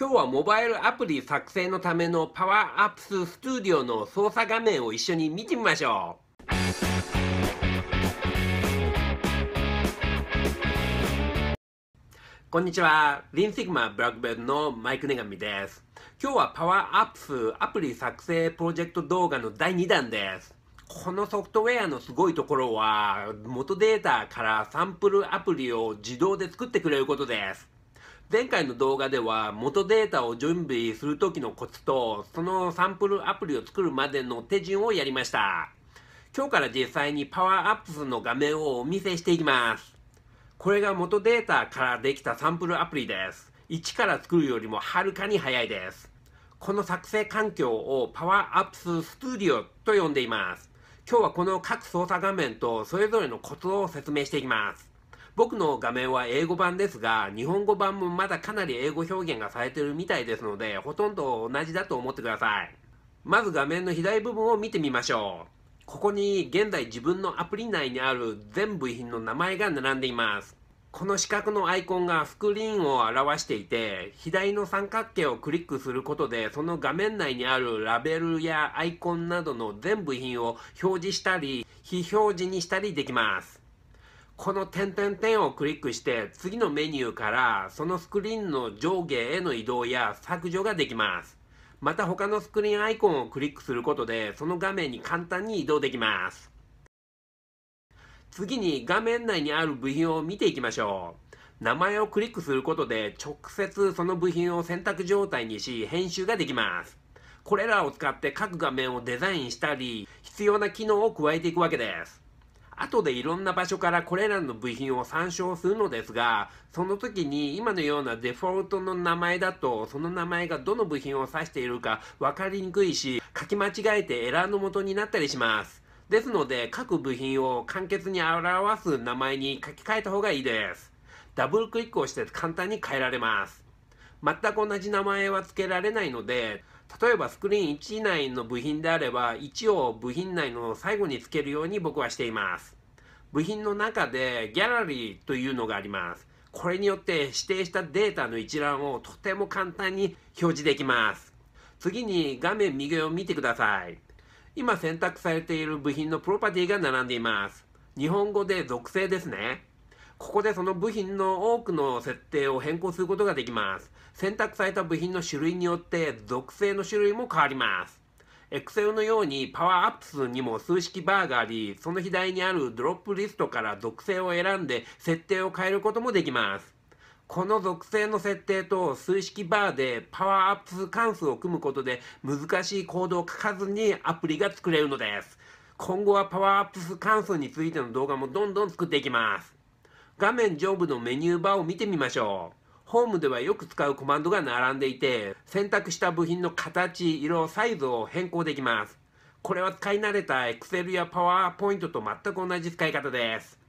今日はモバイルアプリ作成のためのパワーアップス u d i o の操作画面を一緒に見てみましょう。こんにちは。リンシグマブラックベルのマイクネガミです。今日はパワーアップスアプリ作成プロジェクト動画の第2弾です。このソフトウェアのすごいところは、元データからサンプルアプリを自動で作ってくれることです。前回の動画では元データを準備する時のコツとそのサンプルアプリを作るまでの手順をやりました今日から実際にパワーアップスの画面をお見せしていきますこれが元データからできたサンプルアプリです1から作るよりもはるかに早いですこの作成環境をパワーアップス Studio と呼んでいます今日はこの各操作画面とそれぞれのコツを説明していきます僕の画面は英語版ですが、日本語版もまだかなり英語表現がされてるみたいですので、ほとんど同じだと思ってください。まず画面の左部分を見てみましょう。ここに現在自分のアプリ内にある全部品の名前が並んでいます。この四角のアイコンがスクリーンを表していて、左の三角形をクリックすることで、その画面内にあるラベルやアイコンなどの全部品を表示したり、非表示にしたりできます。この点々点をクリックして次のメニューからそのスクリーンの上下への移動や削除ができます。また他のスクリーンアイコンをクリックすることでその画面に簡単に移動できます。次に画面内にある部品を見ていきましょう。名前をクリックすることで直接その部品を選択状態にし編集ができます。これらを使って各画面をデザインしたり必要な機能を加えていくわけです。後でいろんな場所からこれらの部品を参照するのですが、その時に今のようなデフォルトの名前だと、その名前がどの部品を指しているか分かりにくいし、書き間違えてエラーの元になったりします。ですので、各部品を簡潔に表す名前に書き換えた方がいいです。ダブルクリックをして簡単に変えられます。全く同じ名前は付けられないので、例えばスクリーン1以内の部品であれば1を部品内の最後につけるように僕はしています部品の中でギャラリーというのがありますこれによって指定したデータの一覧をとても簡単に表示できます次に画面右を見てください今選択されている部品のプロパティが並んでいます日本語で属性ですねここでその部品の多くの設定を変更することができます。選択された部品の種類によって属性の種類も変わります。Excel のようにパワーアップ数にも数式バーがあり、その左にあるドロップリストから属性を選んで設定を変えることもできます。この属性の設定と数式バーでパワーアップ関数を組むことで難しいコードを書かずにアプリが作れるのです。今後はパワーアップ関数についての動画もどんどん作っていきます。画面上部のメニューバーを見てみましょう。ホームではよく使うコマンドが並んでいて、選択した部品の形、色、サイズを変更できます。これは使い慣れた Excel や PowerPoint と全く同じ使い方です。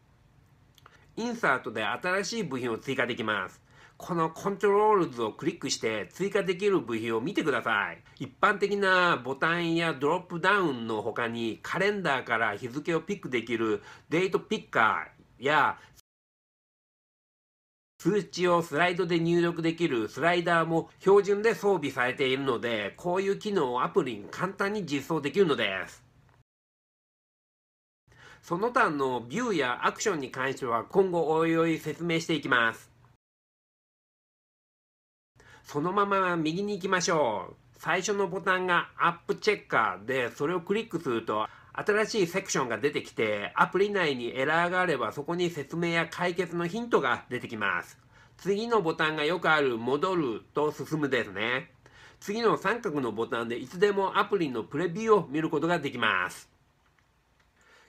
インサートで新しい部品を追加できます。このコントロールズをクリックして追加できる部品を見てください。一般的なボタンやドロップダウンの他にカレンダーから日付をピックできるデートピッカーや数値をスライドで入力できるスライダーも標準で装備されているので、こういう機能をアプリに簡単に実装できるのです。その他のビューやアクションに関しては今後おいおい説明していきます。そのまま右に行きましょう。最初のボタンがアップチェッカーで、それをクリックすると新しいセクションが出てきて、アプリ内にエラーがあればそこに説明や解決のヒントが出てきます。次のボタンがよくある戻ると進むですね。次の三角のボタンでいつでもアプリのプレビューを見ることができます。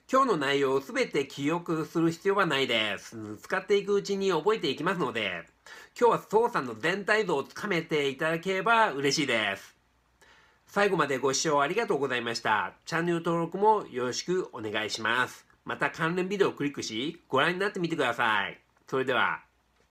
今日の内容をすべて記憶する必要はないです。使っていくうちに覚えていきますので、今日は操作の全体像をつかめていただければ嬉しいです。最後までご視聴ありがとうございました。チャンネル登録もよろしくお願いします。また関連ビデオをクリックし、ご覧になってみてください。それでは。